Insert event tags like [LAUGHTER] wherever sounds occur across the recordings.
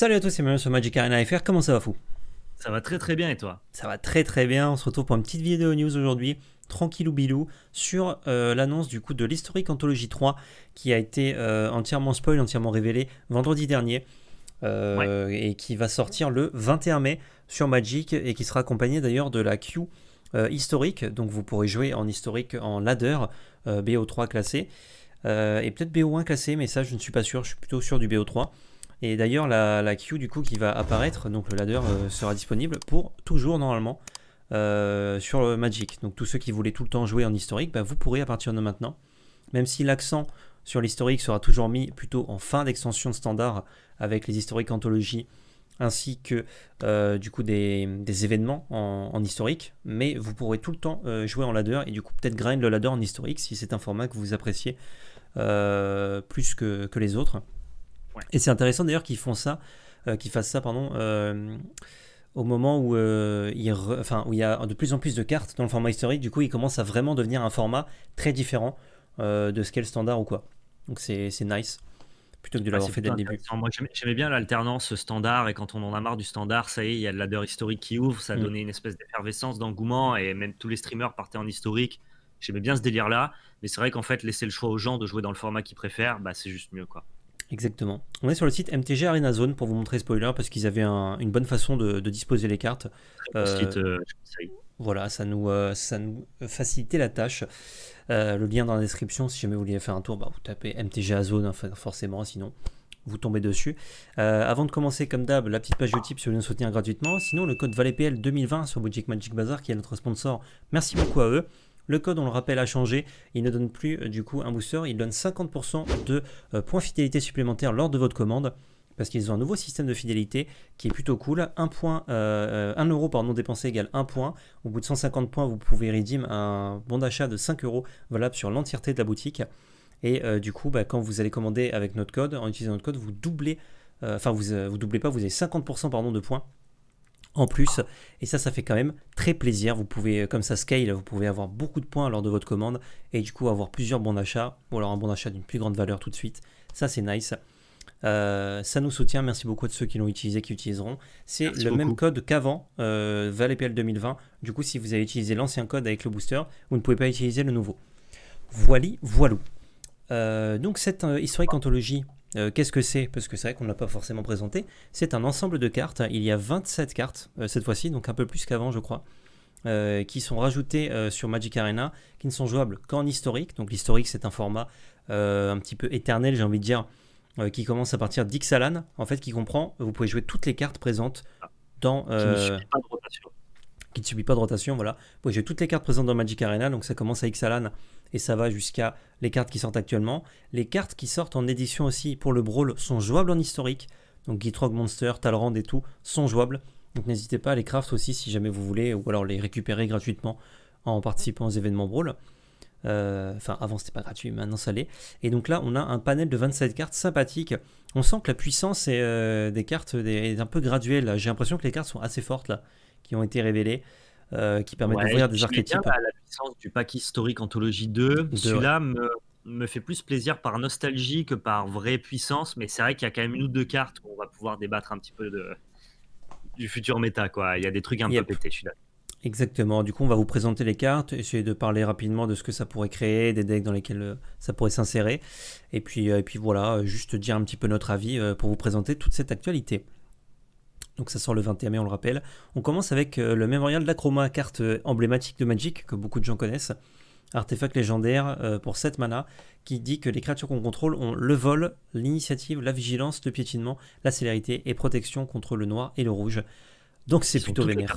Salut à tous, c'est Mario sur Magic Arena FR, comment ça va fou Ça va très très bien et toi Ça va très très bien, on se retrouve pour une petite vidéo news aujourd'hui, ou bilou, sur euh, l'annonce du coup de l'historique Anthologie 3 qui a été euh, entièrement spoil, entièrement révélé vendredi dernier. Euh, et qui va sortir le 21 mai sur Magic et qui sera accompagné d'ailleurs de la queue historique, donc vous pourrez jouer en historique en ladder BO3 classé et peut-être BO1 classé, mais ça je ne suis pas sûr, je suis plutôt sûr du BO3. Et d'ailleurs, la, queue du coup qui va apparaître, donc le ladder euh, sera disponible pour toujours normalement euh, sur le Magic. Donc tous ceux qui voulaient tout le temps jouer en historique, bah, vous pourrez à partir de maintenant. Même si l'accent sur l'historique sera toujours mis plutôt en fin d'extension standard avec les historiques anthologies ainsi que euh, du coup des, événements en, historique, mais vous pourrez tout le temps jouer en ladder et du coup peut-être grind le ladder en historique si c'est un format que vous appréciez plus que les autres. Et c'est intéressant d'ailleurs qu'ils font ça, euh, qu'ils fassent ça, pardon, euh, au moment où, euh, il enfin, où il y a de plus en plus de cartes dans le format historique. Du coup, il commence à vraiment devenir un format très différent de ce qu'est le standard ou quoi. Donc c'est nice plutôt que de l'avoir fait dès le début. Moi, j'aimais bien l'alternance standard et quand on en a marre du standard, ça y est, il y a de l'adder historique qui ouvre, ça mm. donnait une espèce d'effervescence, d'engouement et même tous les streamers partaient en historique. J'aimais bien ce délire-là, mais c'est vrai qu'en fait, laisser le choix aux gens de jouer dans le format qu'ils préfèrent, bah, c'est juste mieux, quoi. Exactement. On est sur le site MTG Arena Zone pour vous montrer spoiler parce qu'ils avaient une bonne façon de, disposer les cartes. Euh, euh, voilà, ça nous, euh, ça nous facilitait la tâche. le lien dans la description, si jamais vous voulez faire un tour, bah, vous tapez MTG à Zone forcément, sinon vous tombez dessus. avant de commencer, comme d'hab, la petite page YouTube si vous voulez nous soutenir gratuitement. Sinon, le code VALEPL 2020 sur Boutique Magic Bazar qui est notre sponsor. Merci beaucoup à eux. Le code, on le rappelle, a changé. Il ne donne plus euh, du coup un booster, il donne 50% de euh, points fidélité supplémentaires lors de votre commande parce qu'ils ont un nouveau système de fidélité qui est plutôt cool. Un point, euh, euro par dépensé égale 1 point. Au bout de 150 points, vous pouvez redeem un bon d'achat de 5 euros valable sur l'entièreté de la boutique. Et du coup, bah, quand vous allez commander avec notre code, en utilisant notre code, vous doublez, enfin vous, vous doublez pas, vous avez 50% pardon, de points en plus. Et ça, ça fait quand même très plaisir. Vous pouvez, euh, comme ça scale, vous pouvez avoir beaucoup de points lors de votre commande et du coup avoir plusieurs bons d'achat ou alors un bon d'achat d'une plus grande valeur tout de suite. Ça, c'est nice. Euh, ça nous soutient. Merci beaucoup à ceux qui l'ont utilisé, qui utiliseront. C'est le même code qu'avant euh, pl 2020. Du coup, si vous avez utilisé l'ancien code avec le booster, vous ne pouvez pas utiliser le nouveau. Voili, voilou. Euh, donc cette historique anthologie euh, qu'est-ce que c'est Parce que c'est vrai qu'on ne l'a pas forcément présenté. C'est un ensemble de cartes. Il y a 27 cartes euh, cette fois-ci, donc un peu plus qu'avant, je crois, euh, qui sont rajoutées sur Magic Arena, qui ne sont jouables qu'en historique. Donc l'historique, c'est un format un petit peu éternel, j'ai envie de dire, qui commence à partir d'Ixalan, en fait, qui comprend, vous pouvez jouer toutes les cartes présentes dans... Qui ne subit pas de rotation. Qui ne subit pas de rotation, voilà. Vous pouvez jouer toutes les cartes présentes dans Magic Arena, donc ça commence à Ixalan et ça va jusqu'à les cartes qui sortent actuellement. Les cartes qui sortent en édition aussi pour le Brawl sont jouables en historique, donc Gitrog Monster, Talrand et tout sont jouables. Donc n'hésitez pas à les craft aussi si jamais vous voulez, ou alors les récupérer gratuitement en participant aux événements Brawl. Euh, enfin, avant c'était pas gratuit, maintenant ça l'est. Et donc là, on a un panel de 27 cartes sympathiques. On sent que la puissance euh, des cartes est un peu graduelle. J'ai l'impression que les cartes sont assez fortes là, qui ont été révélées. Euh, qui permet d'ouvrir des archétypes. Bien, bah, la puissance du pack historique anthologie 2, celui-là me, me, fait plus plaisir par nostalgie que par vraie puissance, mais c'est vrai qu'il y a quand même une ou deux cartes où on va pouvoir débattre un petit peu de, du futur méta. Quoi. Il y a des trucs un peu pétés, Exactement. Du coup, on va vous présenter les cartes, essayer de parler rapidement de ce que ça pourrait créer, des decks dans lesquels euh, ça pourrait s'insérer. Et puis, euh, et puis voilà, juste dire un petit peu notre avis pour vous présenter toute cette actualité. Donc ça sort le 21 mai, on le rappelle. On commence avec euh, le mémorial chroma carte euh, emblématique de Magic que beaucoup de gens connaissent. Artefact légendaire euh, pour 7 mana qui dit que les créatures qu'on contrôle ont le vol, l'initiative, la vigilance, le piétinement, la célérité et protection contre le noir et le rouge. Donc c'est plutôt vénère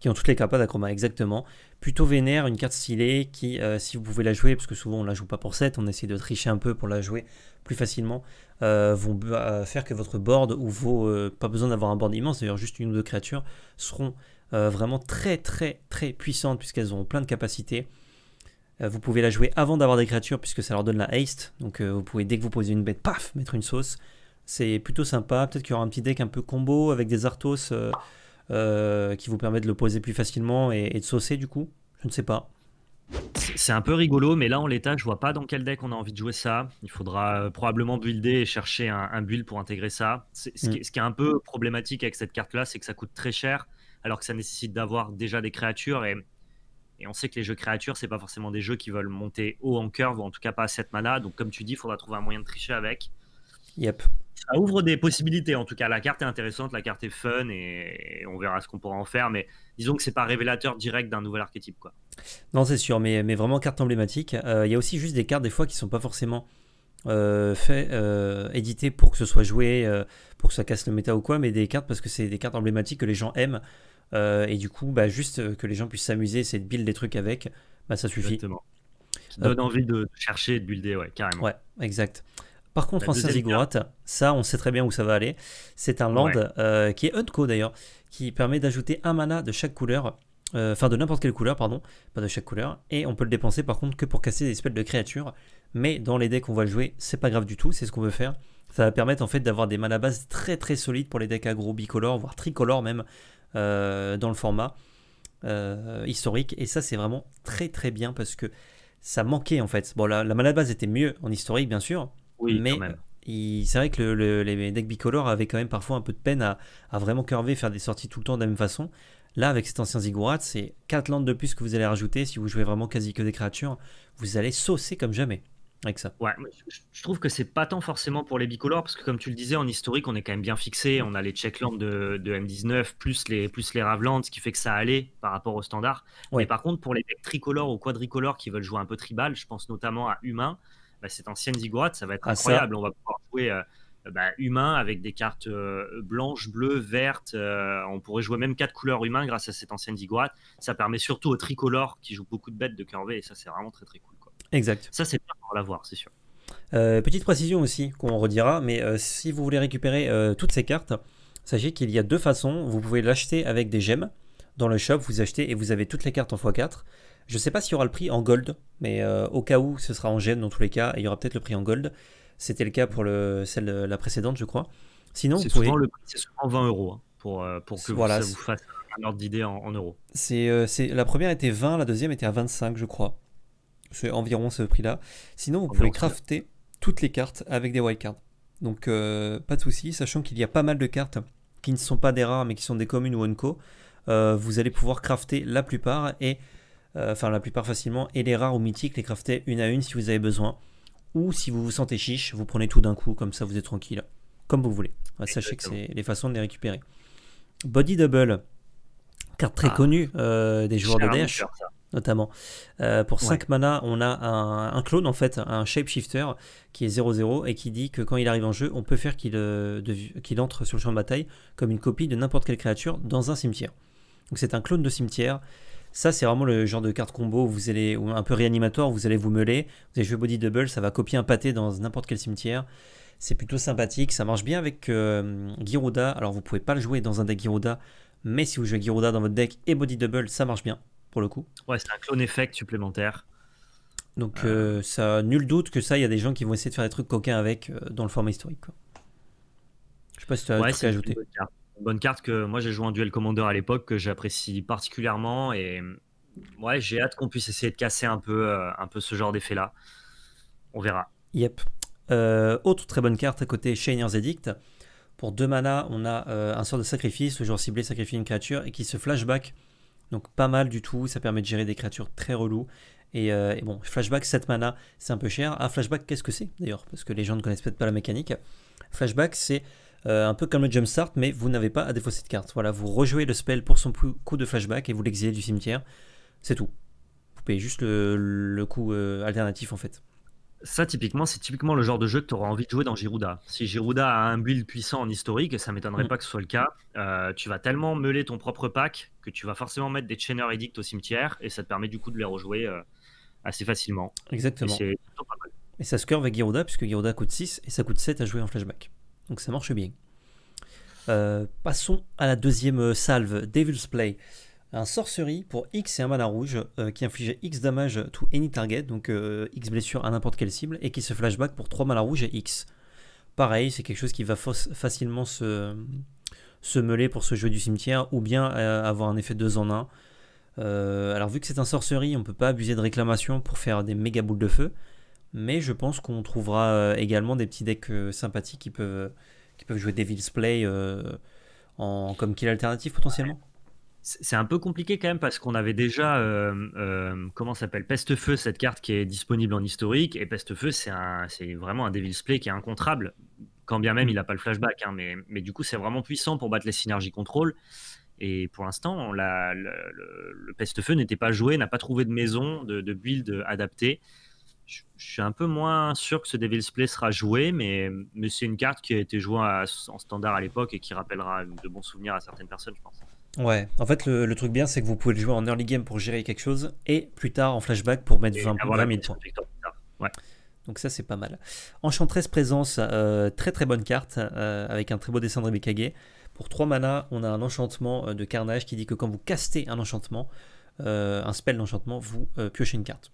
qui ont toutes les capas d'acrobat, exactement. Plutôt vénère, une carte stylée qui, euh, si vous pouvez la jouer, parce que souvent on la joue pas pour 7, on essaie de tricher un peu pour la jouer plus facilement, euh, vont euh, faire que votre board, ou vos. pas besoin d'avoir un board immense, d'ailleurs juste une ou deux créatures, seront vraiment très très très puissantes, puisqu'elles ont plein de capacités. Vous pouvez la jouer avant d'avoir des créatures puisque ça leur donne la haste. Donc vous pouvez dès que vous posez une bête, paf, mettre une sauce. C'est plutôt sympa. Peut-être qu'il y aura un petit deck un peu combo avec des Arthos. Euh, qui vous permet de le poser plus facilement et, de saucer du coup Je ne sais pas. C'est un peu rigolo, mais là en l'état, je vois pas dans quel deck on a envie de jouer ça. Il faudra euh, probablement builder et chercher un, build pour intégrer ça. Mm. Ce qui, est un peu problématique avec cette carte-là, c'est que ça coûte très cher, alors que ça nécessite d'avoir déjà des créatures. Et, on sait que les jeux créatures, c'est pas forcément des jeux qui veulent monter haut en curve, ou en tout cas pas à 7 mana. Donc comme tu dis, il faudra trouver un moyen de tricher avec. Yep. Ça ouvre des possibilités. En tout cas, la carte est intéressante, la carte est fun et, on verra ce qu'on pourra en faire. Mais disons que c'est pas révélateur direct d'un nouvel archétype. Quoi. Non, c'est sûr, mais, mais vraiment carte emblématique. Euh, il y a aussi juste des cartes des fois qui sont pas forcément euh, fait, euh, pour que ce soit joué, euh, pour que ça casse le méta ou quoi, mais des cartes parce que c'est des cartes emblématiques que les gens aiment. et du coup, bah, juste que les gens puissent s'amuser, c'est de build des trucs avec, bah, ça suffit. Exactement. donne envie de chercher et de builder, ouais, carrément. Ouais, exact. Par contre, français ça, on sait très bien où ça va aller. C'est un land euh, qui est unco d'ailleurs, qui permet d'ajouter un mana de chaque couleur, euh, enfin de n'importe quelle couleur, pardon, pas de chaque couleur, et on peut le dépenser par contre que pour casser des espèces de créatures. Mais dans les decks, qu'on va jouer, c'est pas grave du tout, c'est ce qu'on veut faire. Ça va permettre en fait d'avoir des mana bases très très solides pour les decks agro bicolores, voire tricolores même, euh, dans le format historique. Et ça, c'est vraiment très très bien parce que ça manquait en fait. Bon, la, la mana base était mieux en historique, bien sûr, oui, mais c'est vrai que les decks bicolores avaient quand même parfois un peu de peine à, vraiment curver, faire des sorties tout le temps de la même façon. Là, avec cet ancien ziggurat, c'est 4 landes de plus que vous allez rajouter. Si vous jouez vraiment quasi que des créatures, vous allez saucer comme jamais avec ça. Ouais, je trouve que c'est pas tant forcément pour les bicolores, parce que comme tu le disais, en historique, on est quand même bien fixé. On a les checklands de, de M19, plus les, plus les ce qui fait que ça allait par rapport au standard. Mais par contre, pour les decks tricolores ou quadricolores qui veulent jouer un peu tribal, je pense notamment à humains bah, cette ancienne ziggurat, ça va être ah, incroyable. On va pouvoir jouer euh, bah, humain avec des cartes euh, blanches, bleues, vertes. Euh, on pourrait jouer même quatre couleurs humains grâce à cette ancienne ziggurat. Ça permet surtout aux tricolores qui jouent beaucoup de bêtes de curver et ça, c'est vraiment très très cool. Exact. Ça, c'est bien pour l'avoir, c'est sûr. petite précision aussi qu'on redira, mais si vous voulez récupérer toutes ces cartes, sachez qu'il y a deux façons. Vous pouvez l'acheter avec des gemmes dans le shop, vous achetez et vous avez toutes les cartes en x4. Je ne sais pas s'il y aura le prix en gold, mais euh, au cas où, ce sera en gène dans tous les cas, et il y aura peut-être le prix en gold. C'était le cas pour le, celle euh, la précédente, je crois. Sinon, c'est souvent, le, 20 euros hein, pour, euh, pour que ça vous fasse un ordre d'idée en, euros. C'est, la première était 20, la deuxième était à 25, je crois. C'est environ ce prix-là. Sinon, vous pouvez crafter toutes les cartes avec des wildcards. Donc, pas de souci, sachant qu'il y a pas mal de cartes qui ne sont pas des rares, mais qui sont des communes ou un co. vous allez pouvoir crafter la plupart et euh, enfin la plupart facilement, et les rares ou mythiques, les crafter une à une si vous avez besoin. Ou si vous vous sentez chiche, vous prenez tout d'un coup, comme ça vous êtes tranquille. Comme vous voulez. sachez que c'est les façons de les récupérer. Body Double, carte très ah. connue euh, des joueurs de DH, notamment. Euh, pour 5 mana, on a un, clone, en fait, un shapeshifter qui est 0-0 et qui dit que quand il arrive en jeu, on peut faire qu'il entre sur le champ de bataille comme une copie de n'importe quelle créature dans un cimetière. Donc c'est un clone de cimetière ça, c'est vraiment le genre de carte combo vous allez, un peu réanimatoire, vous allez vous meuler. Vous allez jouer Body Double, ça va copier un pâté dans n'importe quel cimetière. C'est plutôt sympathique. Ça marche bien avec euh, Girouda. Alors, vous pouvez pas le jouer dans un deck Girouda, mais si vous jouez Girouda dans votre deck et Body Double, ça marche bien pour le coup. Ouais, c'est un clone effect supplémentaire. Donc, euh. Euh, ça, nul doute que ça, il y a des gens qui vont essayer de faire des trucs coquins avec dans le format historique. Je sais pas si tu as ouais, à ajouter bonne carte que moi j'ai joué en duel commandeur à l'époque que j'apprécie particulièrement et ouais, j'ai hâte qu'on puisse essayer de casser un peu, euh, un peu ce genre d'effet là. On verra. Yep. Euh, autre très bonne carte à côté Shainer's Edict. Pour deux mana, on a euh, un sort de sacrifice, le genre ciblé sacrifie une créature et qui se flashback. Donc pas mal du tout, ça permet de gérer des créatures très reloues. Et, bon, flashback 7 mana, c'est un peu cher. un ah, flashback, qu'est-ce que c'est d'ailleurs Parce que les gens ne connaissent peut-être pas la mécanique. Flashback, c'est euh, un peu comme le jumpstart, mais vous n'avez pas à défausser de carte. Voilà, vous rejouez le spell pour son coup de flashback et vous l'exilez du cimetière. C'est tout. Vous payez juste le, coup euh, alternatif en fait. Ça, typiquement, c'est typiquement le genre de jeu que tu auras envie de jouer dans Girouda. Si Girouda a un build puissant en historique, et ça m'étonnerait mm. pas que ce soit le cas, euh, tu vas tellement meuler ton propre pack que tu vas forcément mettre des Chainer Edict au cimetière, et ça te permet du coup de les rejouer assez facilement. Exactement. Et, ça se curve avec Girouda, puisque Girouda coûte 6 et ça coûte 7 à jouer en flashback. Donc ça marche bien. Euh, passons à la deuxième euh, salve, Devil's Play. Un sorcerie pour X et un mana rouge euh, qui inflige X damage to any target, donc X blessure à n'importe quelle cible, et qui se flashback pour 3 mana rouge et X. Pareil, c'est quelque chose qui va facilement se, se mêler pour ce jeu du cimetière, ou bien avoir un effet 2 en 1. alors vu que c'est un sorcery, on ne peut pas abuser de réclamation pour faire des méga boules de feu, mais je pense qu'on trouvera euh, également des petits decks euh, sympathiques qui peuvent, euh, qui peuvent jouer Devil's Play en, comme kill alternatif potentiellement. C'est un peu compliqué quand même parce qu'on avait déjà, euh, comment s'appelle, Peste-Feu, cette carte qui est disponible en historique. Et Peste-Feu, c'est vraiment un Devil's Play qui est incontrable, quand bien même mm. il n'a pas le flashback. Hein, mais, mais, du coup, c'est vraiment puissant pour battre les synergies contrôle. Et pour l'instant, le, le Peste-Feu n'était pas joué, n'a pas trouvé de maison, de build adapté je, suis un peu moins sûr que ce Devil's Play sera joué, mais, mais c'est une carte qui a été jouée en standard à l'époque et qui rappellera de bons souvenirs à certaines personnes, je pense. Ouais, en fait, le, truc bien, c'est que vous pouvez le jouer en early game pour gérer quelque chose et plus tard en flashback pour mettre 20, 20 000 points. Ouais. Donc ça c'est pas mal. Enchantress Présence, euh, très très bonne carte, euh, avec un très beau dessin de Rebekage Pour 3 mana on a un enchantement euh, de carnage qui dit que quand vous castez un enchantement, un spell d'enchantement, vous piochez une carte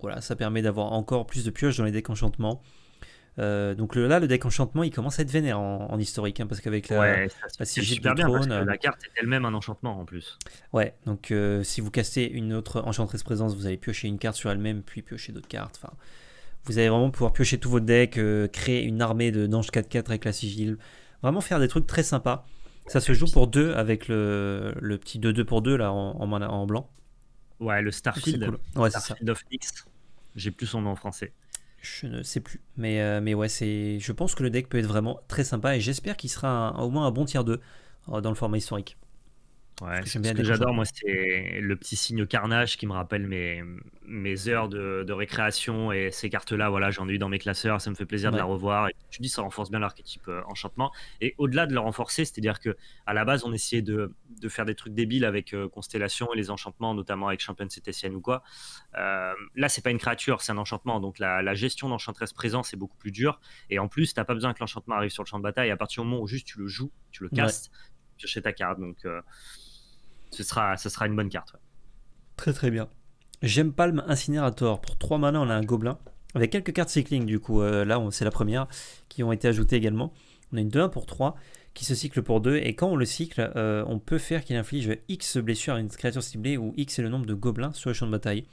voilà, ça permet d'avoir encore plus de pioches dans les decks enchantements. Euh, donc là, le deck enchantement, il commence à être vénère en, historique, hein, parce qu'avec la, ouais, la trône, euh, la carte est elle-même un enchantement en plus. Ouais, donc euh, si vous cassez une autre enchantresse présence, vous allez piocher une carte sur elle-même, puis piocher d'autres cartes. Enfin, vous allez vraiment pouvoir piocher tout votre deck, créer une armée de d'ange 4-4 avec la sigil, vraiment faire des trucs très sympas. Ça se joue pour deux avec le, petit 2-2 pour 2 là en blanc. Ouais, le Starfield. Starfield of X. J'ai plus son nom en français. Je ne sais plus. Mais, euh, mais ouais, c'est. je pense que le deck peut être vraiment très sympa et j'espère qu'il sera au moins un bon tiers 2 euh, dans le format historique ce bien que j'adore, moi, c'est le petit signe carnage qui me rappelle mes, mes heures de, de récréation et ces cartes-là. Voilà, j'en ai eu dans mes classeurs, ça me fait plaisir de la revoir. Et tu dis, ça renforce bien l'archétype euh, enchantement. Et au-delà de le renforcer, c'est-à-dire que à la base, on essayait de, de faire des trucs débiles avec euh, Constellation et les enchantements, notamment avec Champion Cétessienne ou quoi. Euh, là, c'est pas une créature, c'est un enchantement. Donc la, gestion d'enchantresse présent, c'est beaucoup plus dur. Et en plus, t'as pas besoin que l'enchantement arrive sur le champ de bataille. À partir du moment où juste tu le joues, tu le castes, tu cherches ta carte. Donc ce sera, ce sera une bonne carte. Très très bien. J'aime Palme Incinerator. Pour 3 mana, on a un gobelin. Avec quelques cartes cycling, du coup, euh, là, c'est la première, qui ont été ajoutées également. On a une 2-1 pour 3 qui se cycle pour 2. Et quand on le cycle, euh, on peut faire qu'il inflige X blessures à une créature ciblée, où X est le nombre de gobelins sur le champ de bataille.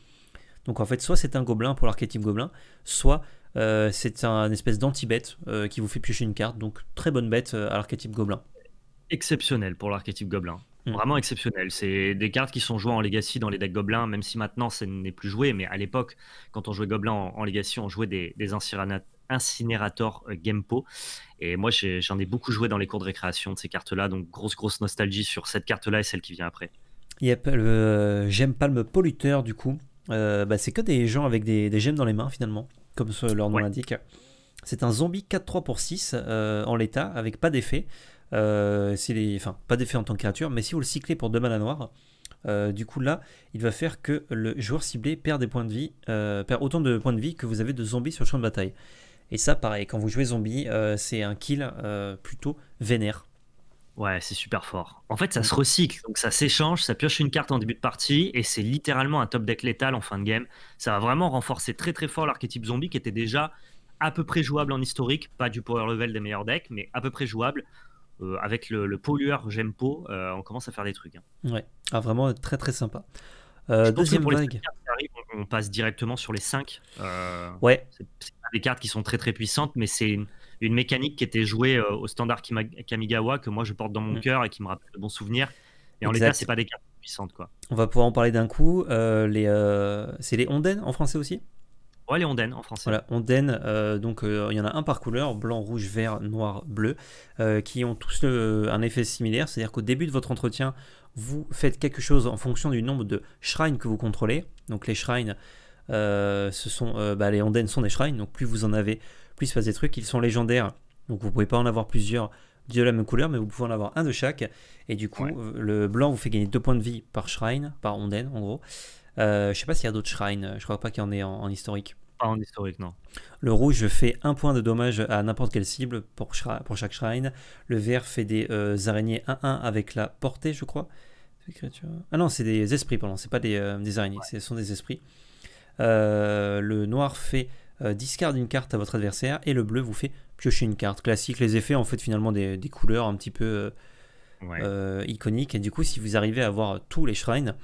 Donc en fait, soit c'est un gobelin pour l'archétype gobelin, soit euh, c'est un espèce d'anti-bête qui vous fait piocher une carte. Donc très bonne bête à l'archétype gobelin. Exceptionnel pour l'archétype gobelin. Mm. Vraiment exceptionnel. C'est des cartes qui sont jouées en Legacy dans les decks Gobelins, même si maintenant ça n'est plus joué. Mais à l'époque, quand on jouait Gobelin en, Legacy, on jouait des, des euh, Gamepo Gempo. Et moi, j'en ai, beaucoup joué dans les cours de récréation de ces cartes-là. Donc, grosse, grosse nostalgie sur cette carte-là et celle qui vient après. Yep, le Gemme euh, Palme Polluteur, du coup. Euh, bah, c'est que des gens avec des, gemmes dans les mains, finalement, comme leur nom l'indique. C'est un zombie 4-3 pour 6 en l'état, avec pas d'effet euh, les, enfin pas d'effet en tant que créature, mais si vous le cyclez pour deux mana noirs, euh, du coup là, il va faire que le joueur ciblé perd des points de vie, euh, perd autant de points de vie que vous avez de zombies sur le champ de bataille. Et ça, pareil, quand vous jouez zombie, euh, c'est un kill plutôt vénère. Ouais, c'est super fort. En fait, ça mm. se recycle, donc ça s'échange, ça pioche une carte en début de partie, et c'est littéralement un top deck létal en fin de game. Ça va vraiment renforcer très très fort l'archétype zombie qui était déjà à peu près jouable en historique, pas du power level des meilleurs decks, mais à peu près jouable. Euh, avec le, pollueur jempo, euh, on commence à faire des trucs. Hein. Ouais, ah, vraiment très très sympa. Euh, deuxième pour on, passe directement sur les 5. ouais. C'est pas des cartes qui sont très très puissantes, mais c'est une, mécanique qui était jouée au standard Kamigawa que moi je porte dans mon mm. cœur et qui me rappelle de bons souvenirs. Et en l'état, c'est pas des cartes puissantes quoi. On va pouvoir en parler d'un coup. les, c'est les Onden en français aussi Ouais, oh, les ondaines en français. Voilà, ondaines. Euh, donc, euh, il y en a un par couleur blanc, rouge, vert, noir, bleu, euh, qui ont tous un effet similaire. C'est-à-dire qu'au début de votre entretien, vous faites quelque chose en fonction du nombre de shrines que vous contrôlez. Donc, les shrines, ce sont, bah, les ondaines sont des shrines. Donc, plus vous en avez, plus il se passe des trucs. Ils sont légendaires. Donc, vous ne pouvez pas en avoir plusieurs de la même couleur, mais vous pouvez en avoir un de chaque. Et du coup, le blanc vous fait gagner deux points de vie par shrine, par ondaine en gros. je je sais pas s'il y a d'autres shrines, je crois pas qu'il y en ait en historique. Le rouge fait un point de dommage à n'importe quelle cible pour, chaque shrine. Le vert fait des euh, araignées 1-1 avec la portée, je crois. Ah non, c'est des esprits, pardon, c'est pas des, euh, araignées, ce sont des esprits. Euh, le noir fait discard D'une carte à votre adversaire et le bleu vous fait piocher une carte. Classique, les effets en fait finalement des, couleurs un petit peu iconiques. Et du coup, si vous arrivez à avoir tous les shrines,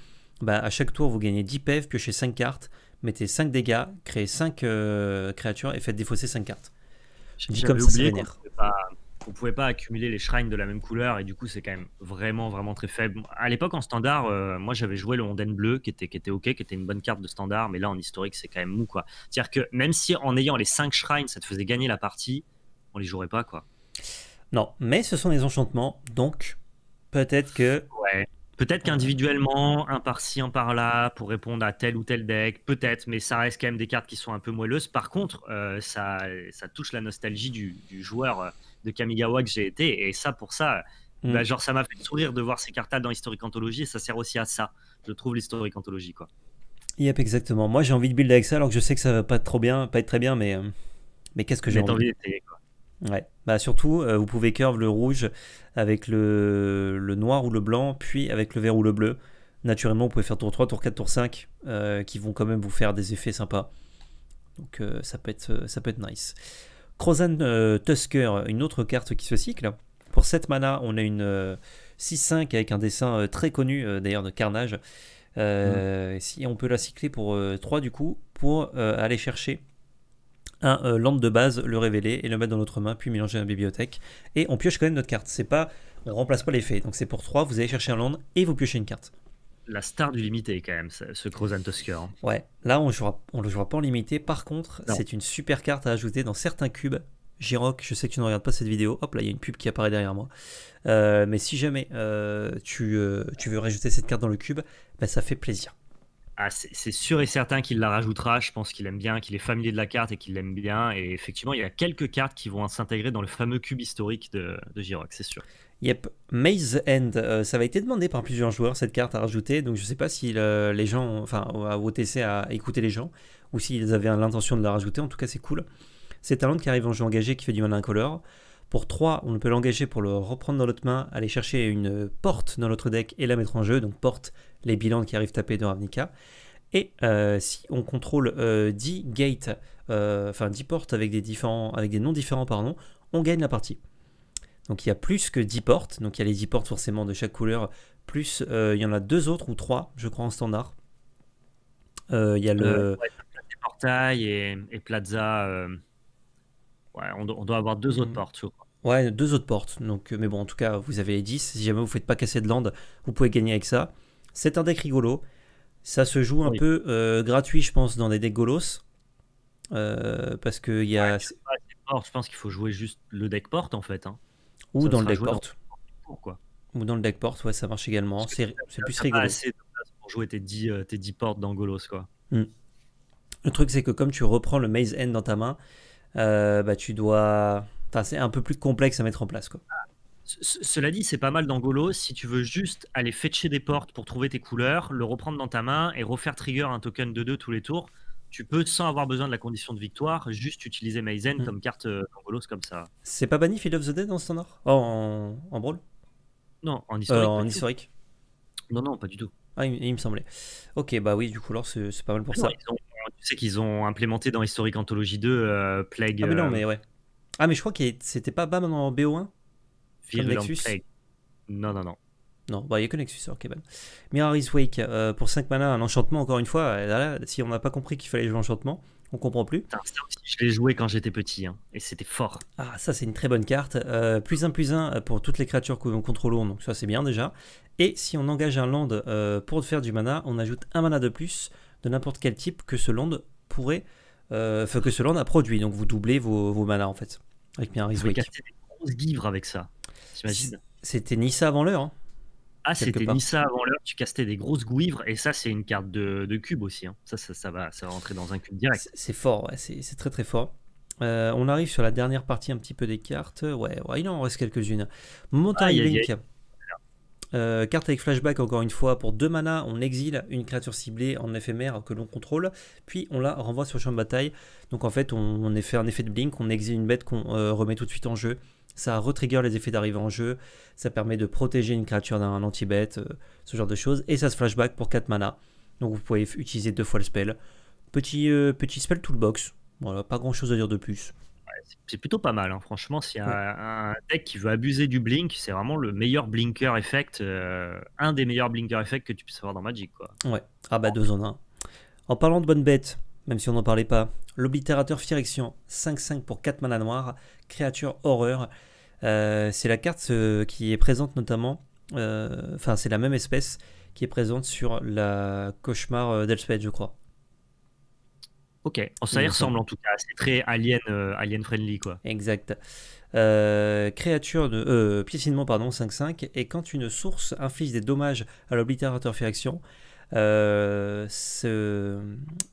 bah, à chaque tour vous gagnez 10 PEV, piochez 5 cartes mettez 5 dégâts, créez 5 euh, créatures et faites défausser 5 cartes. Dit comme ça, oublié, Vous on pouvait pas accumuler les shrines de la même couleur et du coup c'est quand même vraiment vraiment très faible. À l'époque en standard, euh, moi j'avais joué le honden bleu qui était qui était ok, qui était une bonne carte de standard, mais là en historique c'est quand même mou quoi. C'est-à-dire que même si en ayant les 5 shrines ça te faisait gagner la partie, on les jouerait pas quoi. Non, mais ce sont des enchantements, donc peut-être que ouais. Peut-être qu'individuellement, un par-ci, un par-là, pour répondre à tel ou tel deck, peut-être, mais ça reste quand même des cartes qui sont un peu moelleuses. Par contre, euh, ça, ça touche la nostalgie du, joueur euh, de Kamigawa que j'ai été, et ça, pour ça, euh, mm. bah, genre, ça m'a fait sourire de voir ces cartes-là dans Historic Anthology, et ça sert aussi à ça, je trouve, l'Historic Anthology, quoi. Yep, exactement. Moi, j'ai envie de build avec ça, alors que je sais que ça va pas trop bien, pas être très bien, mais, mais qu'est-ce que j'ai envie. envie Ouais. Bah surtout, euh, vous pouvez curve le rouge avec le, noir ou le blanc, puis avec le vert ou le bleu. Naturellement, vous pouvez faire tour 3, tour 4, tour 5, euh, qui vont quand même vous faire des effets sympas. Donc euh, ça, peut être, ça peut être nice. Crozan Tusker, une autre carte qui se cycle. Pour cette mana, on a une 6-5 avec un dessin très connu d'ailleurs de Carnage. Mmh. Si on peut la cycler pour 3 du coup, pour aller chercher un euh, land de base, le révéler et le mettre dans notre main, puis mélanger à la bibliothèque. Et on pioche quand même notre carte. C'est pas, on remplace pas l'effet. Donc c'est pour 3, vous allez chercher un land et vous piochez une carte. La star du limité quand même, ce Crozan hein. Ouais, là on jouera, le jouera pas en limité. Par contre, c'est une super carte à ajouter dans certains cubes. Jiroc, je sais que tu ne regardes pas cette vidéo. Hop là, il y a une pub qui apparaît derrière moi. Euh, mais si jamais euh, tu, veux rajouter cette carte dans le cube, ben, ça fait plaisir. Ah, c'est sûr et certain qu'il la rajoutera. Je pense qu'il aime bien, qu'il est familier de la carte et qu'il l'aime bien. Et effectivement, il y a quelques cartes qui vont s'intégrer dans le fameux cube historique de, de Girox, c'est sûr. Yep, Maze End, euh, ça avait été demandé par plusieurs joueurs cette carte à rajouter, donc je ne sais pas si les gens, enfin à OTC à écouter les gens, ou s'ils avaient l'intention de la rajouter, en tout cas c'est cool. C'est un qui arrive en jeu engagé, qui fait du mal à Pour 3, on peut l'engager pour le reprendre dans l'autre main, aller chercher une porte dans notre deck et la mettre en jeu, donc porte les bilans qui arrivent taper dans Ravnica. Et euh, si on contrôle 10 euh, gates, euh, enfin 10 portes avec des, différents, avec des noms différents, pardon, on gagne la partie. Donc il y a plus que 10 portes, donc il y a les 10 portes forcément de chaque couleur, plus il y en a deux autres ou trois, je crois, en standard. il y a le. portail et, Plaza. Ouais, on, doit avoir deux autres mm. portes, Ouais, deux autres portes. Donc, mais bon, en tout cas, vous avez les 10. Si jamais vous ne faites pas casser de land, vous pouvez gagner avec ça. C'est un deck rigolo. Ça se joue un peu euh, gratuit, je pense, dans des decks Golos. Euh, parce que il y a. je pense qu'il faut jouer juste le deck porte en fait. Hein. Ou dans le deck porte. Ou dans le deck porte, ouais, ça marche également. C'est plus rigolo. Pas assez place pour jouer tes 10, euh, tes portes dans Golos quoi. Hmm. Le truc c'est que comme tu reprends le Maze End dans ta main, bah, tu dois. c'est un peu plus complexe à mettre en place quoi. Ah, cela dit, c'est pas mal d'Angolo si tu veux juste aller fetcher des portes pour trouver tes couleurs, le reprendre dans ta main et refaire trigger un token de 2 tous les tours. Tu peux, sans avoir besoin de la condition de victoire, juste utiliser Maizen mm. comme carte euh, Angolos comme ça. C'est pas banni Field of the Dead en standard oh, en... en Brawl Non, en euh, historique. en historique Non, non, pas du tout. Ah, il, me semblait. Ok, bah oui, du coup, alors c'est pas mal pour ça. tu sais qu'ils ont implémenté dans Historic Anthology 2 euh, Plague. Ah, mais non, mais ouais. Ah, mais je crois que c'était pas BAM en BO1 Ville Nexus Non, non, non. Non, bah, il n'y a que Nexus, ok, Wake, euh, pour 5 mana, un enchantement, encore une fois. Euh, si on n'a pas compris qu'il fallait jouer l'enchantement on comprend plus. je l'ai joué quand j'étais petit, hein, et c'était fort. Ah, ça, c'est une très bonne carte. Euh, plus 1, plus 1 pour toutes les créatures que l'on contrôle donc ça, c'est bien déjà. Et si on engage un land pour pour faire du mana, on ajoute un mana de plus de n'importe quel type que ce land pourrait. que ce land a produit. Donc vous doublez vos, vos manas, en fait, avec Mirror's Wake. Vous avec ça. C'était Nissa avant l'heure. Hein. ah, c'était Nissa avant l'heure, tu castais des grosses gouivres, et ça, c'est une carte de, cube aussi. Hein. Ça, ça, va, ça va rentrer dans un cube direct. C'est fort, c'est très très fort. Euh, on arrive sur la dernière partie un petit peu des cartes. Ouais, ouais il en reste quelques-unes. Montagne euh, carte avec flashback encore une fois pour deux mana, on exile une créature ciblée en éphémère que l'on contrôle, puis on la renvoie sur le champ de bataille. Donc en fait on, fait un effet de blink, on exile une bête qu'on euh, remet tout de suite en jeu. Ça retrigger les effets d'arrivée en jeu, ça permet de protéger une créature d'un anti bête euh, ce genre de choses, et ça se flashback pour 4 mana. Donc vous pouvez utiliser deux fois le spell. Petit, euh, petit spell toolbox, voilà, pas grand chose à dire de plus. C'est plutôt pas mal, hein. franchement. Si un deck qui veut abuser du blink, c'est vraiment le meilleur blinker effect, euh, un des meilleurs blinker effects que tu puisses avoir dans Magic. Quoi. Ouais, ah bah deux en 1. En parlant de bonnes bêtes, même si on n'en parlait pas. L'oblitérateur Firexion, 5-5 pour 4 mana noires, créature horreur. Euh, c'est la carte euh, qui est présente notamment, euh, enfin c'est la même espèce qui est présente sur la cauchemar d'Elspeth, je crois. Ok, ça y ressemble en tout cas, c'est très alien, alien friendly quoi. Exact. créature de piécinement pardon 5-5 et quand une source inflige des dommages à l'oblitérateur firexion, euh, ce,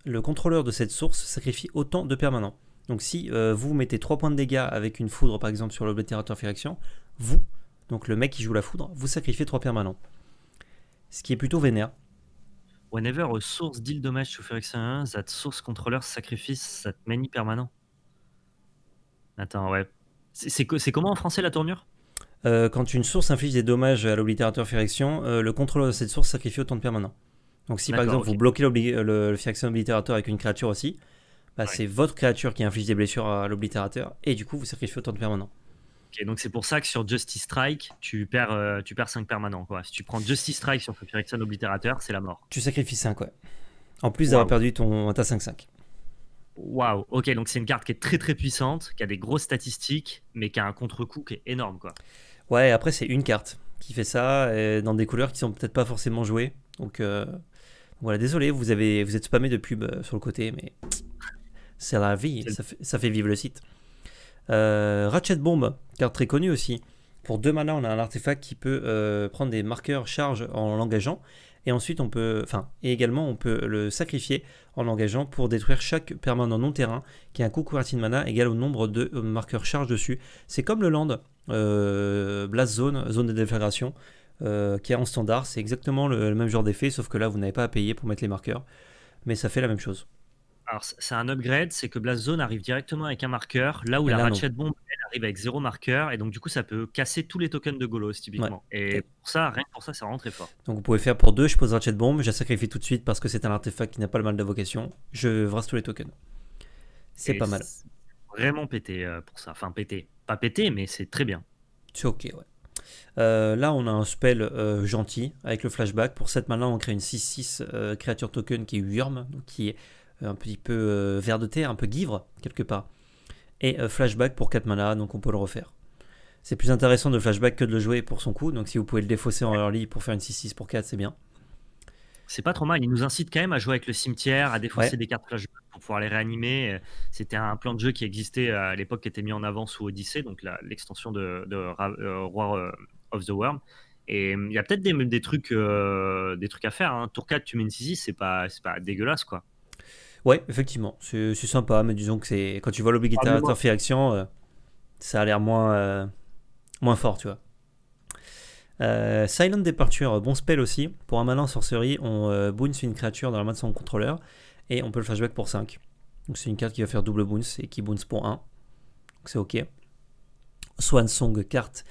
le contrôleur de cette source sacrifie autant de permanents. Donc si euh, vous mettez 3 points de dégâts avec une foudre par exemple sur l'oblitérateur Firection, vous, donc le mec qui joue la foudre, vous sacrifiez 3 permanents. Ce qui est plutôt vénère. Whenever source deal damage to that source controller sacrifice that many permanent. Attends, ouais. C'est comment en français la tournure euh, Quand une source inflige des dommages à l'oblitérateur férection le contrôleur de cette source sacrifie autant de permanents. Donc si par exemple vous bloquez euh, le, le Phyrexian oblitérateur avec une créature aussi, bah, c'est votre créature qui inflige des blessures à l'oblitérateur et du coup vous sacrifiez autant de permanents. Ok, donc c'est pour ça que sur Justice Strike, tu perds, euh, tu perds 5 permanents. Quoi. Si tu prends Justice Strike sur Phyrexian oblitérateur, c'est la mort. Tu sacrifies 5, ouais. En plus d'avoir perdu ton, ta 5-5. Waouh, ok, donc c'est une carte qui est très très puissante, qui a des grosses statistiques, mais qui a un contre-coup qui est énorme, quoi. Ouais, après c'est une carte qui fait ça, dans des couleurs qui sont peut-être pas forcément jouées, donc euh, voilà, désolé, vous, avez, vous êtes spammé de pub euh, sur le côté, mais c'est la vie, ça fait, vivre le site. Euh, Ratchet Bomb, carte très connue aussi. Pour deux manas, on a un artefact qui peut euh, prendre des marqueurs charge en l'engageant. Et ensuite, on peut. Enfin, et également, on peut le sacrifier en l'engageant pour détruire chaque permanent non-terrain qui a un coût de mana égal au nombre de marqueurs charge dessus. C'est comme le land, Blast Zone, zone de déflagration. Euh, qui est en standard. C'est exactement le, même genre d'effet, sauf que là, vous n'avez pas à payer pour mettre les marqueurs. Mais ça fait la même chose. Alors, c'est un upgrade, c'est que Blast Zone arrive directement avec un marqueur, là où la Ratchet Bomb arrive avec zéro marqueur, et donc du coup, ça peut casser tous les tokens de Golos, typiquement. Et, pour ça, rien que pour ça, c'est vraiment très fort. Donc, vous pouvez faire pour deux, je pose Ratchet Bomb, je la sacrifie tout de suite parce que c'est un artefact qui n'a pas le mal d'invocation je brasse tous les tokens. C'est pas mal. Vraiment pété euh, pour ça, enfin pété. Pas pété, mais c'est très bien. C'est ok, ouais. Euh, là, on a un spell euh, gentil avec le flashback. Pour cette mana on crée une 6-6 euh, créature token qui est Wurm, qui est un petit peu vert de terre, un peu givre quelque part. Et flashback pour 4 mana, donc on peut le refaire. C'est plus intéressant de flashback que de le jouer pour son coup, donc si vous pouvez le défausser en early pour faire une 6-6 pour 4, c'est bien c'est pas trop mal. Il nous incite quand même à jouer avec le cimetière, à défoncer des cartes pour pouvoir les réanimer. C'était un plan de jeu qui existait à l'époque, qui était mis en avant sous Odyssey, donc l'extension de, de euh, euh, of the Worm. Et hum, il y a peut-être des, trucs, euh, des trucs à faire. Hein. Tour 4, tu mets une c'est pas, dégueulasse, quoi. Ouais, effectivement, c'est sympa, mais disons que c'est quand tu vois l'obligateur ah, action, ça a l'air moins, moins fort, tu vois. Euh, Silent Departure, euh, bon spell aussi. Pour un en sorcerie, on boons euh, bounce une créature dans la main de son contrôleur et on peut le flashback pour 5. Donc c'est une carte qui va faire double bounce et qui bounce pour 1. c'est ok. Swan Song, carte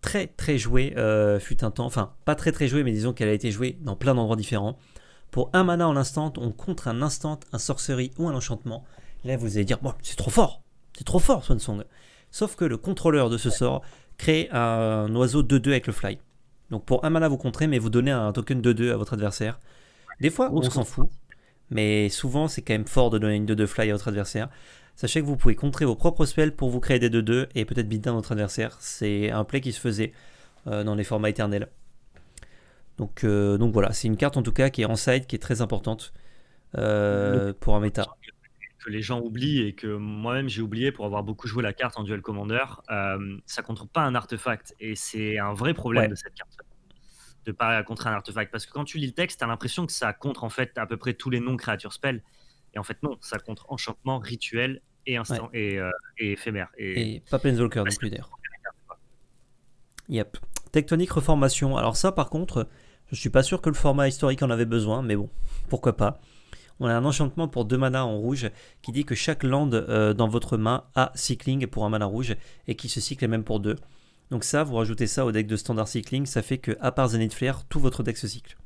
très très jouée fut un temps. Enfin, pas très très jouée, mais disons qu'elle a été jouée dans plein d'endroits différents. Pour un mana en instant, on contre un instant, un sorcerie ou un enchantement. Là, vous allez dire, bon, c'est trop fort, c'est trop fort, Swan Song. Sauf que le contrôleur de ce sort créez un oiseau 2-2 avec le fly. Donc pour un mana vous contrez, mais vous donnez un token 2-2 à votre adversaire. Des fois, on s'en fout, mais souvent c'est quand même fort de donner une 2-2 fly à votre adversaire. Sachez que vous pouvez contrer vos propres spells pour vous créer des 2-2 et peut-être beat votre adversaire. C'est un play qui se faisait euh, dans les formats éternels. Euh, donc, voilà, c'est une carte en tout cas qui est en side, qui est très importante euh, pour un méta que les gens oublient et que moi-même j'ai oublié pour avoir beaucoup joué la carte en duel commander, euh, ça contre pas un artefact. Et c'est un vrai problème de cette carte de pas contre un artefact. Parce que quand tu lis le texte, tu as l'impression que ça contre en fait à peu près tous les non-créatures spell Et en fait, non, ça contre enchantement, rituel et, instant, euh, et, éphémère. Et, et pas Planeswalker non plus d'ailleurs. Yep. Tectonique reformation. Alors ça par contre, je suis pas sûr que le format historique en avait besoin, mais bon, pourquoi pas on a un enchantement pour deux manas en rouge qui dit que chaque land euh, dans votre main a cycling pour un mana rouge et qui se cycle même pour deux. Donc ça, vous rajoutez ça au deck de standard cycling, ça fait que à part Zenith Flair, tout votre deck se cycle.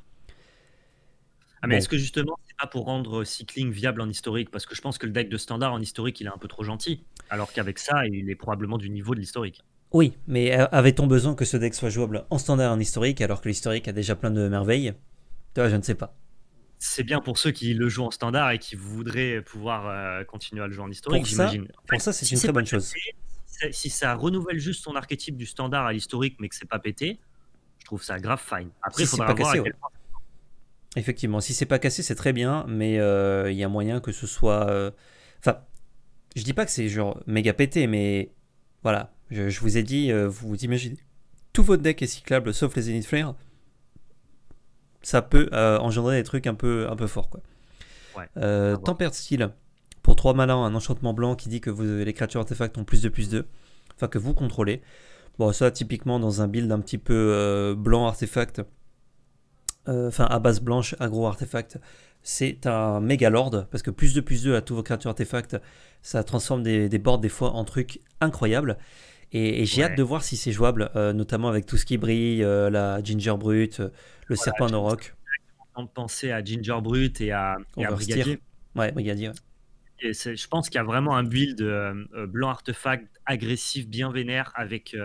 Ah mais est-ce que justement c'est pas pour rendre cycling viable en historique Parce que je pense que le deck de standard en historique il est un peu trop gentil, alors qu'avec ça il est probablement du niveau de l'historique. Oui, mais euh, avait-on besoin que ce deck soit jouable en standard en historique alors que l'historique a déjà plein de merveilles Toi, je ne sais pas. C'est bien pour ceux qui le jouent en standard et qui voudraient pouvoir euh, continuer à le jouer en historique, j'imagine. Pour ça, c'est une très bonne chose. si ça renouvelle juste son archétype du standard à l'historique, mais que c'est pas pété, je trouve ça grave fine. Après, il faudra pas Effectivement, si c'est pas cassé, c'est très bien, mais euh, il y a moyen que ce soit. Euh, enfin, je dis pas que c'est genre méga pété, mais voilà. Je, vous ai dit, vous, vous imaginez. Tout votre deck est cyclable sauf les Zenith Flare ça peut euh, engendrer des trucs un peu, un peu forts. Quoi. Ouais, euh, Style, pour 3 malins, un enchantement blanc qui dit que vous, les créatures artefacts ont plus de plus 2, enfin que vous contrôlez. Bon, ça, typiquement, dans un build un petit peu euh, blanc artefact, enfin à base blanche, agro artefact, c'est un méga lord, parce que plus de plus de à tous vos créatures artefacts, ça transforme des, des boards des fois en trucs incroyables. Et, j'ai hâte de voir si c'est jouable, euh, notamment avec tout ce qui brille, euh, la Ginger Brute, euh, le serpent en rock. En penser à Ginger Brute et à, Brigadier. Ouais, Brigadier. je pense qu'il y a vraiment un build blanc artefact agressif, bien vénère avec.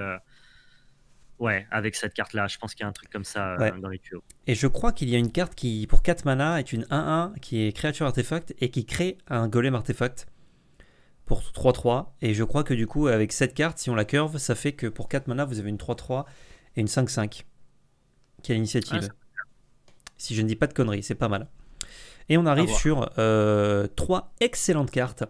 Ouais, avec cette carte-là, je pense qu'il y a un truc comme ça dans les tuyaux. Et je crois qu'il y a une carte qui, pour 4 mana, est une 1-1 qui est créature artefact et qui crée un golem artefact pour 3-3. Et je crois que du coup, avec cette carte, si on la curve, ça fait que pour 4 mana, vous avez une 3-3 et une 5-5. Quelle initiative l'initiative. Ah, si je ne dis pas de conneries, c'est pas mal. Et on arrive sur 3 euh, excellentes cartes.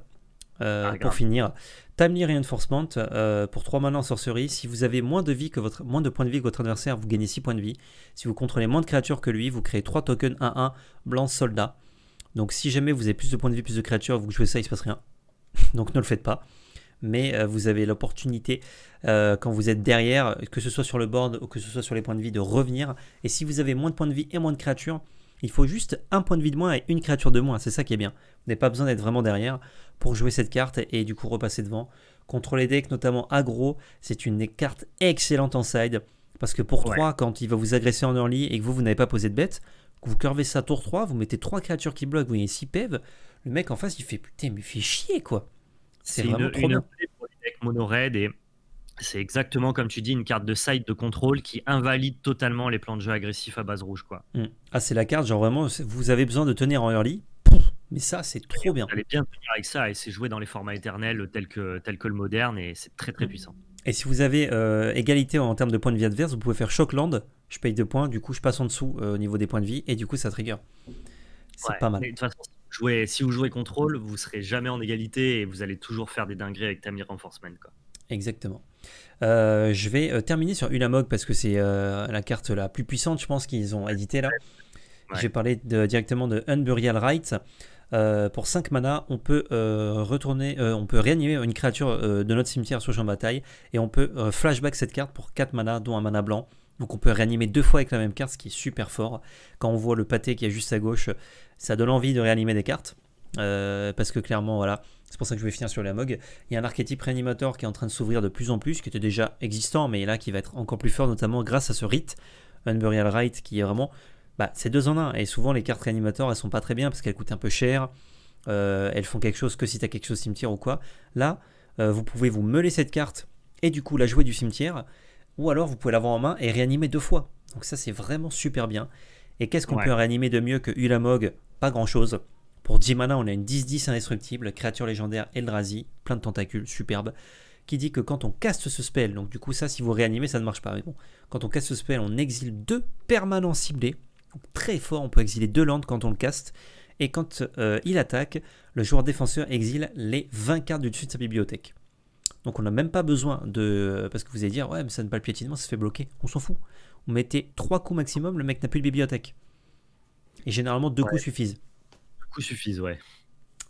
Euh, ah, pour finir, Timely Reinforcement euh, pour 3 mana en sorcerie. Si vous avez moins de, vie que votre, moins de points de vie que votre adversaire, vous gagnez 6 points de vie. Si vous contrôlez moins de créatures que lui, vous créez 3 tokens 1-1 blanc soldat. Donc si jamais vous avez plus de points de vie, plus de créatures, vous jouez ça, il se passe rien donc ne le faites pas. Mais euh, vous avez l'opportunité, euh, quand vous êtes derrière, que ce soit sur le board ou que ce soit sur les points de vie, de revenir. Et si vous avez moins de points de vie et moins de créatures, il faut juste un point de vie de moins et une créature de moins. C'est ça qui est bien. Vous n'avez pas besoin d'être vraiment derrière pour jouer cette carte et du coup repasser devant. Contre les decks, notamment aggro, c'est une carte excellente en side. Parce que pour 3, quand il va vous agresser en early et que vous, vous n'avez pas posé de bête, vous curvez ça tour 3, vous mettez 3 créatures qui bloquent, vous avez 6 pèves le mec en face, il fait putain, mais il fait chier quoi. C'est vraiment trop bien. et c'est exactement comme tu dis, une carte de side de contrôle qui invalide totalement les plans de jeu agressifs à base rouge. quoi. Mm. Ah, c'est la carte, genre vraiment, vous avez besoin de tenir en early. mais ça, c'est trop bien. allez bien tenir avec ça et c'est joué dans les formats éternels tels que, tels que le moderne et c'est très très mm. puissant. Et si vous avez euh, égalité en termes de points de vie adverse, vous pouvez faire Shockland, je paye deux points, du coup je passe en dessous euh, au niveau des points de vie et du coup ça trigger. C'est pas mal si vous jouez contrôle, vous ne serez jamais en égalité et vous allez toujours faire des dingueries avec Tamir Enforcement. Quoi. Exactement. Euh, je vais euh, terminer sur Ulamog parce que c'est euh, la carte la plus puissante, je pense, qu'ils ont édité là. Je vais parler directement de Unburial Rite. pour 5 mana, on peut retourner, on peut réanimer une créature de notre cimetière sur champ de bataille et on peut flashback cette carte pour 4 mana, dont un mana blanc. Donc on peut réanimer deux fois avec la même carte, ce qui est super fort. Quand on voit le pâté qui est juste à gauche, ça donne envie de réanimer des cartes. Euh, parce que clairement, voilà, c'est pour ça que je vais finir sur la MOG. Il y a un archétype réanimateur qui est en train de s'ouvrir de plus en plus, qui était déjà existant, mais là qui va être encore plus fort, notamment grâce à ce rite, Unburial Rite, qui est vraiment. Bah, c'est deux en un. Et souvent, les cartes réanimateurs, elles sont pas très bien parce qu'elles coûtent un peu cher. Euh, elles font quelque chose que si tu as quelque chose cimetière ou quoi. Là, euh, vous pouvez vous meuler cette carte et du coup la jouer du cimetière ou alors vous pouvez l'avoir en main et réanimer deux fois. Donc ça c'est vraiment super bien. Et qu'est-ce qu'on peut réanimer de mieux que Ulamog Pas grand-chose. Pour 10 mana, on a une 10-10 indestructible, créature légendaire Eldrazi, plein de tentacules, superbe, qui dit que quand on caste ce spell, donc du coup ça si vous réanimez ça ne marche pas, mais bon, quand on caste ce spell, on exile deux permanents ciblés, très fort, on peut exiler deux landes quand on le caste, et quand euh, il attaque, le joueur défenseur exile les 20 cartes du dessus de sa bibliothèque. Donc on n'a même pas besoin de... Parce que vous allez dire, ouais, mais ça ne pas le piétinement, ça se fait bloquer. On s'en fout. On mettait trois coups maximum, le mec n'a plus de bibliothèque. Et généralement, deux coups suffisent. Deux coups suffisent, ouais.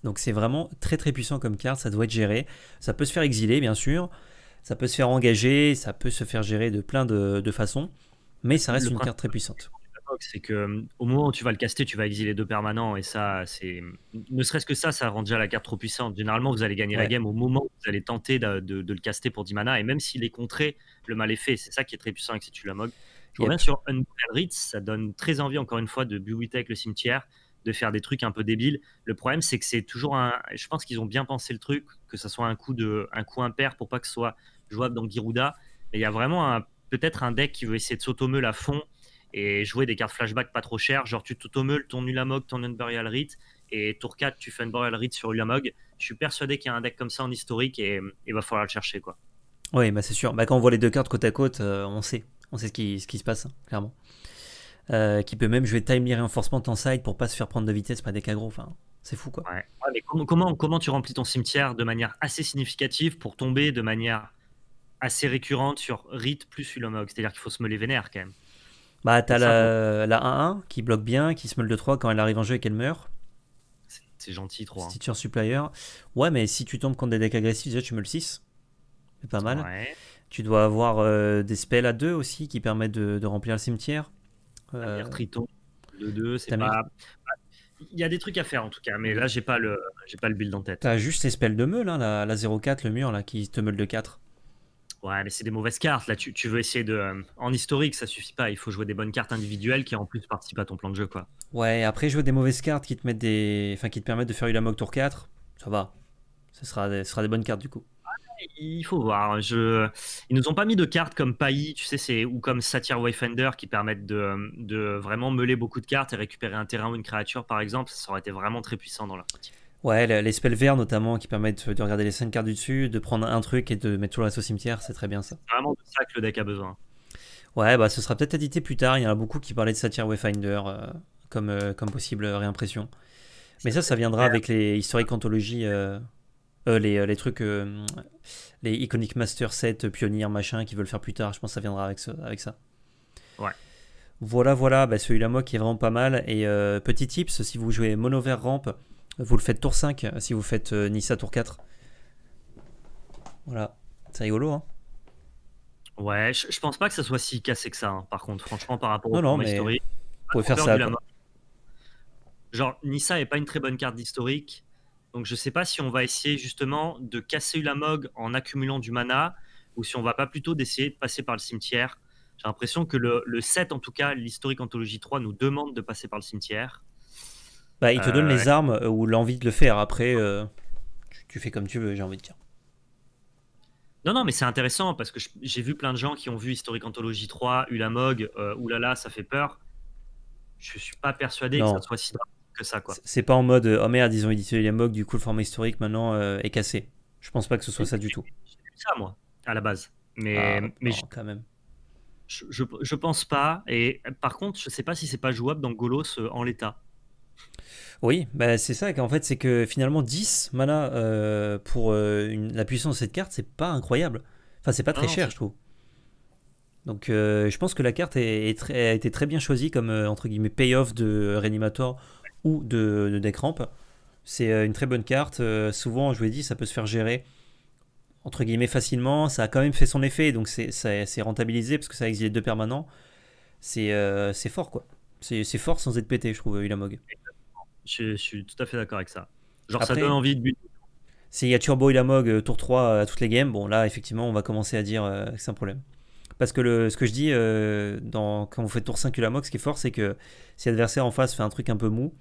Donc c'est vraiment très très puissant comme carte, ça doit être géré. Ça peut se faire exiler, bien sûr. Ça peut se faire engager, ça peut se faire gérer de plein de, façons. Mais ça reste une carte très puissante c'est que euh, au moment où tu vas le caster, tu vas exiler deux permanents et ça, c'est ne serait-ce que ça, ça rend déjà la carte trop puissante. Généralement, vous allez gagner la game au moment où vous allez tenter de, le caster pour 10 mana et même s'il est contré, le mal est fait. C'est ça qui est très puissant avec tu la mog. Je reviens sur Unreal Ritz, ça donne très envie encore une fois de buiter le cimetière, de faire des trucs un peu débiles. Le problème, c'est que c'est toujours un. Je pense qu'ils ont bien pensé le truc, que ça soit un coup de, un coup impair pour pas que ce soit jouable dans giruda Et il y a vraiment un peut-être un deck qui veut essayer de s'automeu à fond et jouer des cartes flashback pas trop chères. Genre, tu t'automeules ton Ulamog, ton Unburial Rite, et tour 4, tu fais Unburial Rite sur Ulamog. Je suis persuadé qu'il y a un deck comme ça en historique et il va falloir le chercher, quoi. Oui, bah c'est sûr. Bah, quand on voit les deux cartes côte à côte, euh, on sait. On sait ce qui, ce qui se passe, hein, clairement. Euh, qui peut même jouer Timely Reinforcement en side pour pas se faire prendre de vitesse par des cagros. Enfin, c'est fou, quoi. comment, comment tu remplis ton cimetière de manière assez significative pour tomber de manière assez récurrente sur Rite plus Ulamog C'est-à-dire qu'il faut se meuler vénère, quand même. Bah, t'as la, 1-1 qui bloque bien, qui se meule de 3 quand elle arrive en jeu et qu'elle meurt. C'est gentil, 3. Stitcher Supplier. Ouais, mais si tu tombes contre des decks agressifs, déjà tu meules 6. C'est pas mal. Tu dois avoir euh, des spells à 2 aussi qui permettent de, remplir le cimetière. Euh... Triton, de 2, c'est Il y a des trucs à faire en tout cas, mais là j'ai pas le j'ai pas le build en tête. T'as juste les spells de meule, hein, la, la 0-4, le mur là, qui te meule de 4. Ouais, mais c'est des mauvaises cartes. Là, tu, veux essayer de. Euh, en historique, ça suffit pas. Il faut jouer des bonnes cartes individuelles qui en plus participent à ton plan de jeu, quoi. Ouais, après jouer des mauvaises cartes qui te mettent des. Enfin, qui te permettent de faire Ulamog tour 4, ça va. Ce sera des, sera des bonnes cartes du coup. il faut voir. Je... Ils nous ont pas mis de cartes comme Paï, tu sais, c'est ou comme Satyr Wayfinder qui permettent de, de, vraiment meuler beaucoup de cartes et récupérer un terrain ou une créature, par exemple. Ça aurait été vraiment très puissant dans la partie. Ouais, les spells verts notamment qui permettent de regarder les 5 cartes du dessus, de prendre un truc et de mettre tout le reste au cimetière, c'est très bien ça. vraiment de ça que le deck a besoin. Ouais, bah ce sera peut-être édité plus tard, il y en a beaucoup qui parlaient de Satire Wayfinder euh, comme, euh, comme possible réimpression. Mais ça, ça viendra avec les historiques anthologies, euh, les, les, trucs, les Iconic Master Set, Pionniers machin, qui veulent faire plus tard, je pense que ça viendra avec, avec ça. Ouais. Voilà, voilà, bah, celui-là, moi, qui est vraiment pas mal. Et petit tips, si vous jouez Mono Vert Ramp, vous le faites tour 5 si vous faites euh, Nissa tour 4. Voilà, c'est rigolo, hein Ouais, je, pense pas que ça soit si cassé que ça, hein, par contre, franchement, par rapport au non, historique. Vous faire ça. Genre, Nissa est pas une très bonne carte d'historique. Donc, je sais pas si on va essayer justement de casser Ulamog en accumulant du mana ou si on va pas plutôt d'essayer de passer par le cimetière. J'ai l'impression que le, le, set, en tout cas, l'historique anthologie 3, nous demande de passer par le cimetière. Bah, il te donne les euh, armes euh, ou l'envie de le faire. Après, euh, tu, fais comme tu veux, j'ai envie de dire. Non, non, mais c'est intéressant parce que j'ai vu plein de gens qui ont vu Historic Anthology 3, Ulamog, oulala, ça fait peur. Je suis pas persuadé que ça soit si que ça. quoi. C'est pas en mode oh merde, ils ont édité Ulamog, du coup le format historique maintenant est cassé. Je pense pas que ce soit ça du tout. ça, moi, à la base. Mais, ah, mais quand même. Je, je, je, pense pas. Et par contre, je sais pas si c'est pas jouable dans Golos en l'état. Oui, bah c'est ça En fait, c'est que finalement 10 mana euh, pour euh, la puissance de cette carte, c'est pas incroyable. Enfin, c'est pas très cher, je trouve. Donc euh, je pense que la carte a été très bien choisie comme entre guillemets payoff de Reanimator ou de, de Deck Ramp. C'est une très bonne carte. souvent, je vous l'ai dit, ça peut se faire gérer entre guillemets facilement. Ça a quand même fait son effet, donc c'est rentabilisé parce que ça a exilé deux permanents. C'est fort quoi. C'est fort sans être pété, je trouve, Ulamog je, suis tout à fait d'accord avec ça. Genre, ça donne envie de buter. S'il y a Turbo Ilamog euh, tour 3 euh, à toutes les games, bon, là, effectivement, on va commencer à dire euh, que c'est un problème. Parce que ce que je dis dans, quand vous faites tour 5 et la Mog, ce qui est fort, c'est que si l'adversaire en face fait un truc un peu mou,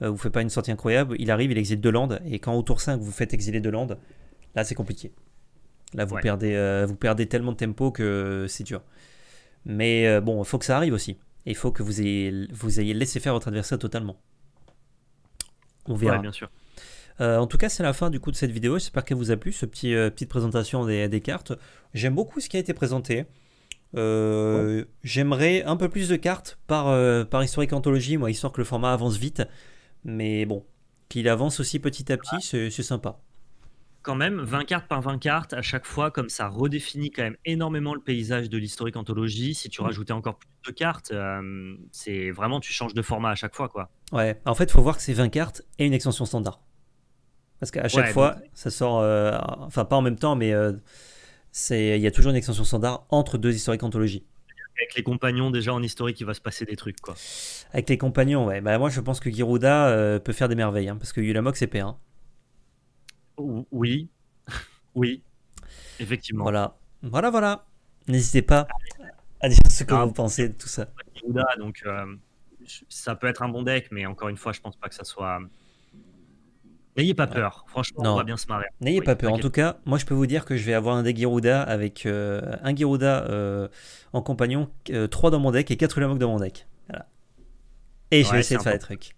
vous vous faites pas une sortie incroyable, il arrive, il exile deux landes, et quand au tour 5 vous faites exiler deux landes, là, c'est compliqué. Là, vous, perdez, vous perdez tellement de tempo que c'est dur. Mais bon, il faut que ça arrive aussi. Et il faut que vous ayez, vous ayez laissé faire votre adversaire totalement. On verra. bien sûr. Euh, en tout cas, c'est la fin du coup de cette vidéo. J'espère qu'elle vous a plu, ce petit euh, petite présentation des, cartes. J'aime beaucoup ce qui a été présenté. Euh, j'aimerais un peu plus de cartes par, par historique anthologie, moi, histoire que le format avance vite. Mais bon, qu'il avance aussi petit à petit, c'est sympa quand même 20 cartes par 20 cartes à chaque fois, comme ça redéfinit quand même énormément le paysage de l'historique anthologie. Si tu mm. rajoutais encore plus de cartes, euh, c'est vraiment tu changes de format à chaque fois quoi. Ouais, en fait, faut voir que c'est 20 cartes et une extension standard. Parce qu'à chaque fois, ça sort, euh, enfin pas en même temps, mais euh, c'est il y a toujours une extension standard entre deux historiques anthologies. Avec les compagnons, déjà en historique, il va se passer des trucs quoi. Avec les compagnons, ouais. Bah, moi, je pense que Girouda peut faire des merveilles, hein, parce que Yulamok c'est P1. Oui, [LAUGHS] oui, effectivement. Voilà, voilà, voilà. N'hésitez pas à dire ce que ah, vous pensez de tout ça. donc euh, ça peut être un bon deck, mais encore une fois, je pense pas que ça soit. N'ayez pas peur, ah. franchement, on va bien se marrer. N'ayez pas peur. En tout cas, moi je peux vous dire que je vais avoir un deck Girouda avec euh, un Girouda euh, en compagnon, 3 dans mon deck et 4 Ulamog dans mon deck. Voilà. Et je vais essayer de faire des trucs.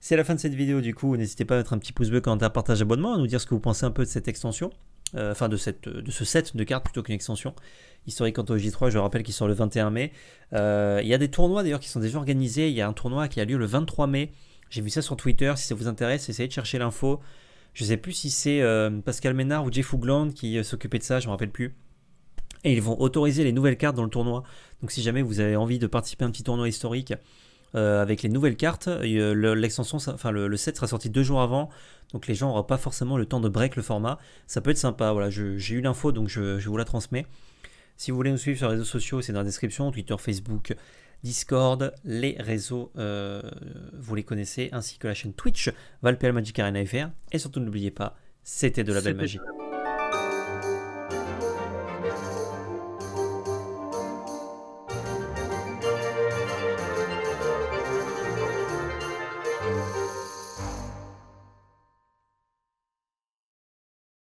C'est la fin de cette vidéo du coup, n'hésitez pas à mettre un petit pouce bleu, commentaire, partage, abonnement, à nous dire ce que vous pensez un peu de cette extension, euh, enfin de, cette, euh, de ce set de cartes plutôt qu'une extension. Historique j 3, je rappelle qu'il sort le 21 mai. Euh, il y a des tournois d'ailleurs qui sont déjà organisés, il y a un tournoi qui a lieu le 23 mai, j'ai vu ça sur Twitter, si ça vous intéresse, essayez de chercher l'info. Je ne sais plus si c'est Pascal Ménard ou Jeff Hoogland qui s'occupait de ça, je me rappelle plus et ils vont autoriser les nouvelles cartes dans le tournoi. Donc si jamais vous avez envie de participer à un petit tournoi historique euh, avec les nouvelles cartes, euh, l'extension, le, set sera sorti deux jours avant, donc les gens n'auront pas forcément le temps de break le format. Ça peut être sympa, voilà, j'ai eu l'info, donc je, vous la transmets. Si vous voulez nous suivre sur les réseaux sociaux, c'est dans la description, Twitter, Facebook, Discord, les réseaux, euh, vous les connaissez, ainsi que la chaîne Twitch, Valpel Magic Arena FR. Et surtout, n'oubliez pas, c'était de la belle magie.